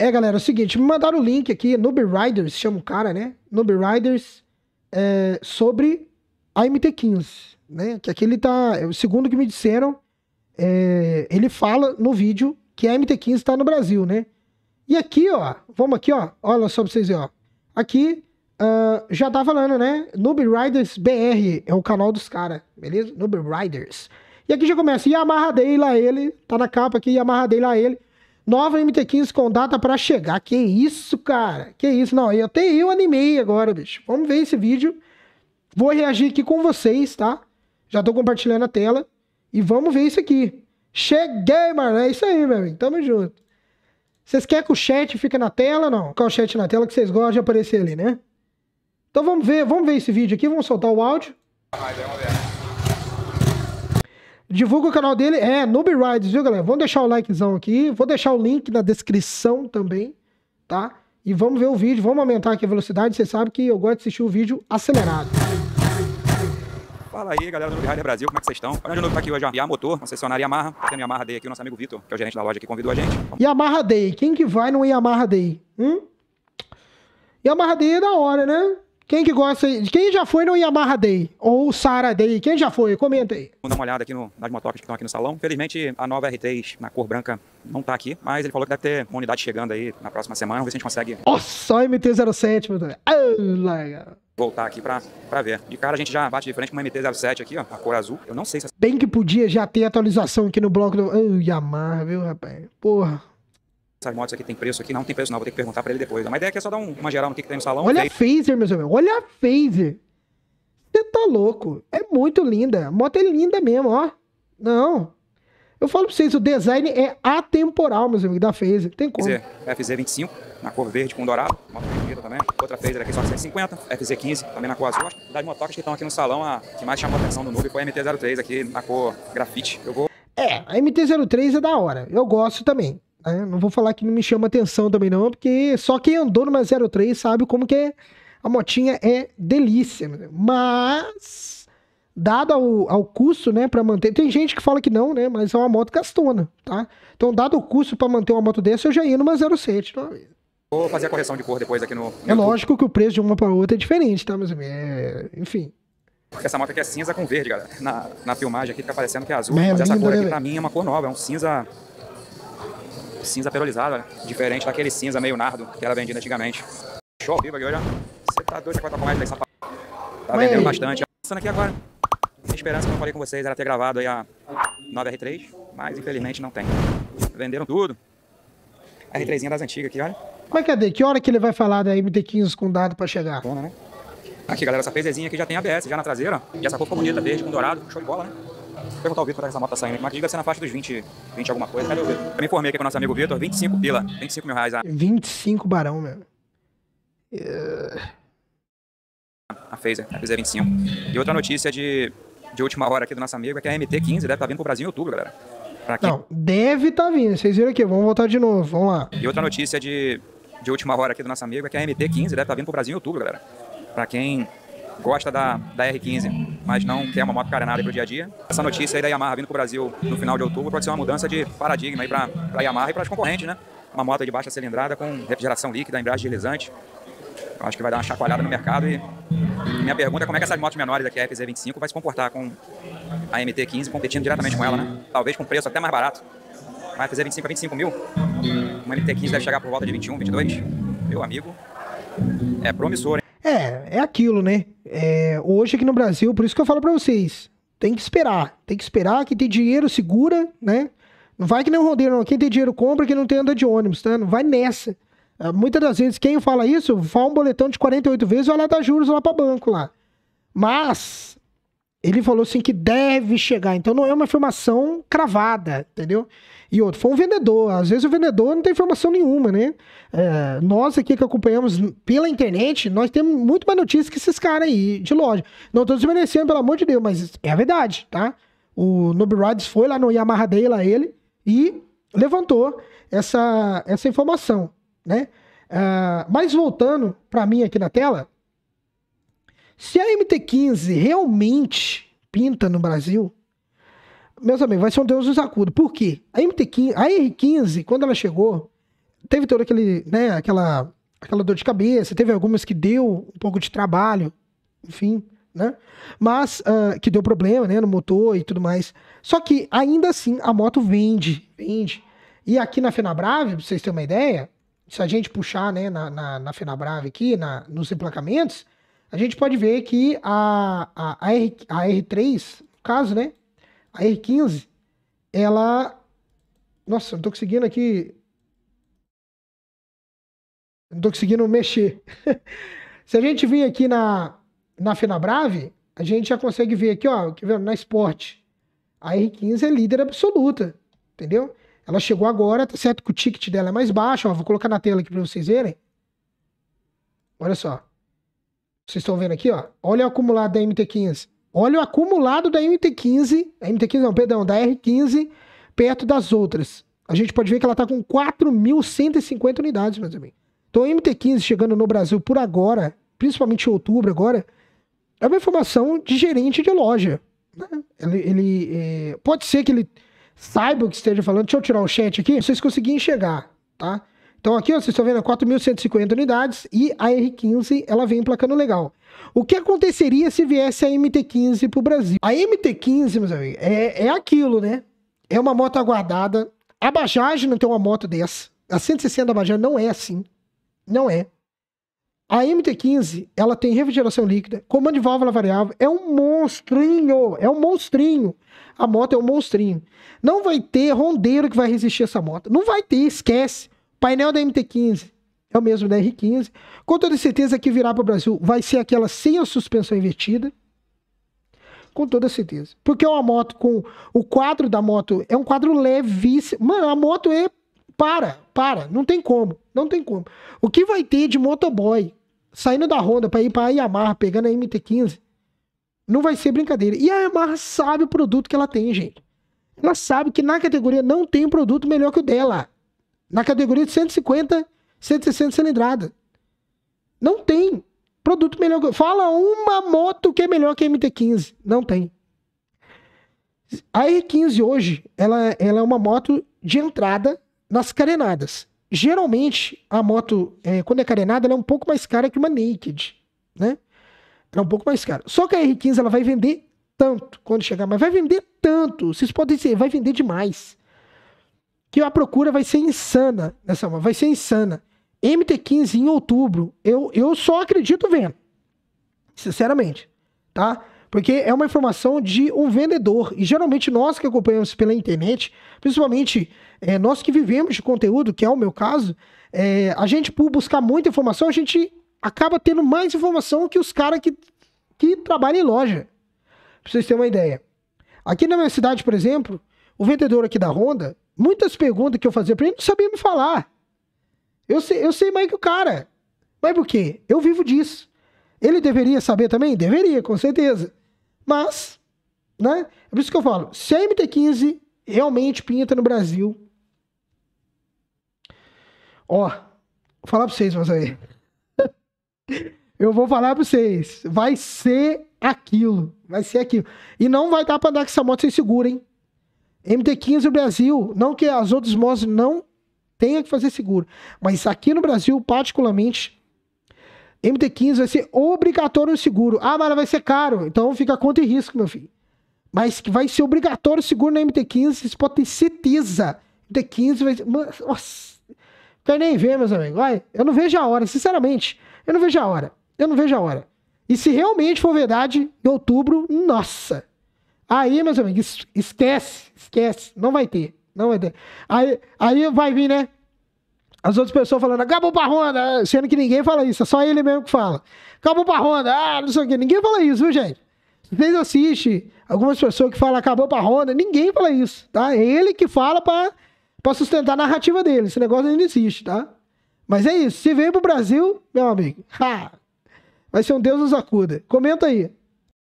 É, galera, é o seguinte, me mandaram o link aqui, Noob Riders, chama o cara, né? Noob Riders, é, sobre a MT-15, né? Que aqui ele tá, é segundo que me disseram, é, ele fala no vídeo que a MT-15 está no Brasil, né? E aqui, ó, vamos aqui, ó, olha só pra vocês verem, ó. Aqui, uh, já tá falando, né? Noob Riders BR é o canal dos caras, beleza? Noob Riders. E aqui já começa, e amarra dei lá ele, tá na capa aqui, e amarra dei lá ele. Nova MT15 com data para chegar. Que isso, cara? Que isso? Não, eu até eu animei agora, bicho. Vamos ver esse vídeo. Vou reagir aqui com vocês, tá? Já tô compartilhando a tela. E vamos ver isso aqui. Cheguei, mano. É isso aí, meu amigo. Tamo junto. Vocês querem que o chat fique na tela não? Com o chat na tela que vocês gostam de aparecer ali, né? Então vamos ver, vamos ver esse vídeo aqui. Vamos soltar o áudio. Vai, vai, vai. Divulga o canal dele, é Noob Rides, viu, galera? Vamos deixar o likezão aqui, vou deixar o link na descrição também, tá? E vamos ver o vídeo, vamos aumentar aqui a velocidade, você sabe que eu gosto de assistir o vídeo acelerado. Fala aí, galera do Noob Rider Brasil, como é que vocês estão? Olha de novo tá aqui hoje a Yamamotor, concessionária Yamaha, tá tendo Yamaha Day aqui, o nosso amigo Vitor, que é o gerente da loja que convidou a gente. Yamaha Day, quem que vai no Yamaha Day? Hum? Yamaha Day é da hora, né? Quem que gosta de quem já foi no Yamaha Day ou Sara Day? Quem já foi? Comenta aí. Vamos dar uma olhada aqui no, nas motocas que estão aqui no salão. Felizmente a nova R3 na cor branca não tá aqui, mas ele falou que deve ter uma unidade chegando aí na próxima semana. Vamos ver se a gente consegue. Nossa, MT-07, meu Deus. Ah, voltar aqui pra, pra ver. De cara, a gente já bate de frente com uma MT-07 aqui, ó, a cor azul. Eu não sei se... Bem que podia já ter atualização aqui no bloco do... Ah, Yamaha, viu, rapaz? Porra essas motos aqui tem preço aqui? Não, tem preço não, vou ter que perguntar pra ele depois. Né? Mas a ideia aqui é só dar um, uma geral no que, que tem no salão. Olha daí... a Phaser, meus amigos, olha a Phaser. Você tá louco, é muito linda, a moto é linda mesmo, ó. Não, eu falo pra vocês, o design é atemporal, meus amigos, da Phaser, tem como. FZ25, na cor verde com dourado, moto bonita também. Outra Phaser aqui só 150, FZ15, também na cor azul. Das motocas que estão aqui no salão, a que mais chamou a atenção do Noob foi a MT-03 aqui na cor grafite. Eu vou... É, a MT-03 é da hora, eu gosto também. Né? Não vou falar que não me chama atenção também não, porque só quem andou numa 03 sabe como que é, a motinha é delícia. Né? Mas dado ao, ao custo, né, para manter. Tem gente que fala que não, né, mas é uma moto gastona, tá? Então, dado o custo para manter uma moto dessa, eu já ia numa 07, tá? Vou fazer a correção de cor depois aqui no. no é YouTube. lógico que o preço de uma para outra é diferente, tá, meus amigos? É... Enfim. Essa moto aqui é cinza com verde, galera. Na, na filmagem aqui tá parecendo que é azul, mas é essa cor aqui né, pra mim é uma cor nova, é um cinza cinza perolizada, diferente daquele cinza meio nardo que era vendido antigamente. Show vivo aqui hoje, Você tá doido com a mais dessa p... Tá vendendo bastante. Passando aqui agora. Minha esperança, como eu falei com vocês, era ter gravado aí a 9R3, mas infelizmente não tem. Venderam tudo. A R3 das antigas aqui, olha. Como é que é, D? Que hora que ele vai falar da MT-15 com dado pra chegar? Bom, né? Aqui, galera, essa pezezinha aqui já tem ABS, já na traseira. E essa cor ficou bonita, verde com dourado. Show de bola, né? Perguntar ao Vitor Vargas essa Mota saindo. Mas deve ser na faixa dos 20, 20 alguma coisa. Cadê o Vitor? Eu me informei aqui com o nosso amigo Vitor. 25 pila. 25 mil reais. A... 25 barão, meu. Uh... A Phaser. A Phaser 25. E outra notícia de, de última hora aqui do nosso amigo é que a MT-15 deve estar tá vindo pro Brasil em outubro, galera. Não, deve estar tá vindo. Vocês viram aqui. Vamos voltar de novo. Vamos lá. E outra notícia de, de última hora aqui do nosso amigo é que a MT-15 deve estar tá vindo pro Brasil em outubro, galera. Pra quem gosta da, da R15, mas não quer uma moto carenada para o dia a dia. Essa notícia aí da Yamaha vindo para o Brasil no final de outubro pode ser uma mudança de paradigma aí para a Yamaha e para as concorrentes, né? Uma moto de baixa cilindrada com refrigeração líquida, embreagem deslizante. Eu acho que vai dar uma chacoalhada no mercado e minha pergunta é como é que essas motos menores da QFZ25 vai se comportar com a MT15 competindo diretamente com ela, né? Talvez com preço até mais barato. Vai fz 25 a 25 é mil. Uma MT15 deve chegar por volta de 21, 22. Meu amigo, é promissor, hein? É, é aquilo, né? É, hoje aqui no Brasil, por isso que eu falo para vocês, tem que esperar, tem que esperar, quem tem dinheiro segura, né? Não vai que nem o rodeiro, não. Quem tem dinheiro compra, quem não tem anda de ônibus, tá? Não vai nessa. É, muitas das vezes, quem fala isso, fala um boletão de 48 vezes, vai lá dar juros lá para banco lá. Mas, ele falou assim que deve chegar. Então não é uma informação cravada, entendeu? E outro, foi um vendedor. Às vezes o vendedor não tem informação nenhuma, né? É, nós aqui que acompanhamos pela internet, nós temos muito mais notícias que esses caras aí de loja. Não estou desmerecendo, pelo amor de Deus, mas é a verdade, tá? O Noob Rides foi lá no Yamaha Day, lá ele, e levantou essa, essa informação, né? Ah, mas voltando para mim aqui na tela, se a MT-15 realmente pinta no Brasil, meus amigos, vai ser um Deus nos acuda. Por quê? A MT-15, a R-15, quando ela chegou, teve toda aquele, né, aquela, aquela dor de cabeça, teve algumas que deu um pouco de trabalho, enfim, né? Mas uh, que deu problema, né, no motor e tudo mais. Só que ainda assim a moto vende, vende. E aqui na Fenabrave, pra vocês terem uma ideia, se a gente puxar, né, na, na, na Fenabrave aqui, na, nos emplacamentos, a gente pode ver que a, a, a, R, a R3, no caso, né? A R15, ela. Nossa, não tô conseguindo aqui. Não tô conseguindo mexer. Se a gente vir aqui na, na Fenabrave, a gente já consegue ver aqui, ó, que vendo na Sport. A R15 é líder absoluta, entendeu? Ela chegou agora, tá certo que o ticket dela é mais baixo, ó, vou colocar na tela aqui para vocês verem. Olha só. Vocês estão vendo aqui, ó. Olha o acumulado da MT15. Olha o acumulado da MT15. MT15 não, perdão, da R15 perto das outras. A gente pode ver que ela está com 4.150 unidades, meus amigos. Então, a MT15 chegando no Brasil por agora, principalmente em outubro agora, é uma informação de gerente de loja. Né? Ele, ele é... pode ser que ele saiba o que esteja falando. Deixa eu tirar o chat aqui, pra vocês conseguirem enxergar, tá? Então aqui vocês estão vendo 4.150 unidades e a R15 ela vem emplacando legal. O que aconteceria se viesse a MT-15 para o Brasil? A MT-15, meus amigos, é, é aquilo, né? É uma moto aguardada. A Bajaj não tem uma moto dessa. A 160 da Bajaj não é assim. Não é. A MT-15, ela tem refrigeração líquida, comando de válvula variável, é um monstrinho, é um monstrinho. A moto é um monstrinho. Não vai ter rondeiro que vai resistir essa moto. Não vai ter, esquece. Painel da MT-15 é o mesmo da R-15. Com toda certeza que virá para o Brasil vai ser aquela sem a suspensão invertida. Com toda certeza. Porque é uma moto com. O quadro da moto é um quadro levíssimo. Mano, a moto é. Para, para. Não tem como. Não tem como. O que vai ter de motoboy saindo da Honda para ir para a Yamaha pegando a MT-15? Não vai ser brincadeira. E a Yamaha sabe o produto que ela tem, gente. Ela sabe que na categoria não tem produto melhor que o dela. Na categoria de 150, 160 cilindrada. Não tem produto melhor. Fala uma moto que é melhor que a MT-15. Não tem. A R15 hoje, ela, ela é uma moto de entrada nas carenadas. Geralmente, a moto, é, quando é carenada, ela é um pouco mais cara que uma Naked, né? Ela é um pouco mais cara. Só que a R15, ela vai vender tanto quando chegar, mas vai vender tanto. Vocês podem dizer, vai vender demais que a procura vai ser insana nessa né, vai ser insana. MT15 em outubro, eu, eu só acredito vendo. Sinceramente, tá? Porque é uma informação de um vendedor. E geralmente nós que acompanhamos pela internet, principalmente é, nós que vivemos de conteúdo, que é o meu caso, é, a gente, por buscar muita informação, a gente acaba tendo mais informação que os caras que, que trabalham em loja. Pra vocês terem uma ideia. Aqui na minha cidade, por exemplo, o vendedor aqui da Honda, muitas perguntas que eu fazia pra ele, não sabia me falar. Eu sei, eu sei mais que o cara. Mas por quê? Eu vivo disso. Ele deveria saber também? Deveria, com certeza. Mas, né? É por isso que eu falo, se a MT-15 realmente pinta no Brasil... Ó, vou falar pra vocês, mas aí... eu vou falar pra vocês. Vai ser aquilo. Vai ser aquilo. E não vai dar pra andar com essa moto sem segura, hein? MT 15 no Brasil, não que as outras motos não tenham que fazer seguro, mas aqui no Brasil, particularmente, MT 15 vai ser obrigatório o seguro. Ah, mas vai ser caro, então fica conta e risco, meu filho. Mas que vai ser obrigatório o seguro na MT15, vocês podem ter certeza. MT15 vai ser. Nossa, quero nem ver, meus amigos. Vai, eu não vejo a hora, sinceramente. Eu não vejo a hora. Eu não vejo a hora. E se realmente for verdade, em outubro, nossa. Aí, meus amigos, esquece, esquece, não vai ter, não vai ter. Aí, aí vai vir, né? As outras pessoas falando, acabou pra Ronda, sendo que ninguém fala isso, é só ele mesmo que fala. Acabou pra Ronda, ah, não sei o quê. Ninguém fala isso, viu, gente? Vocês assistem algumas pessoas que falam acabou pra Ronda, ninguém fala isso, tá? É ele que fala pra, pra sustentar a narrativa dele. Esse negócio ainda existe, tá? Mas é isso, se vem pro Brasil, meu amigo, ha, vai ser um Deus nos acuda. Comenta aí.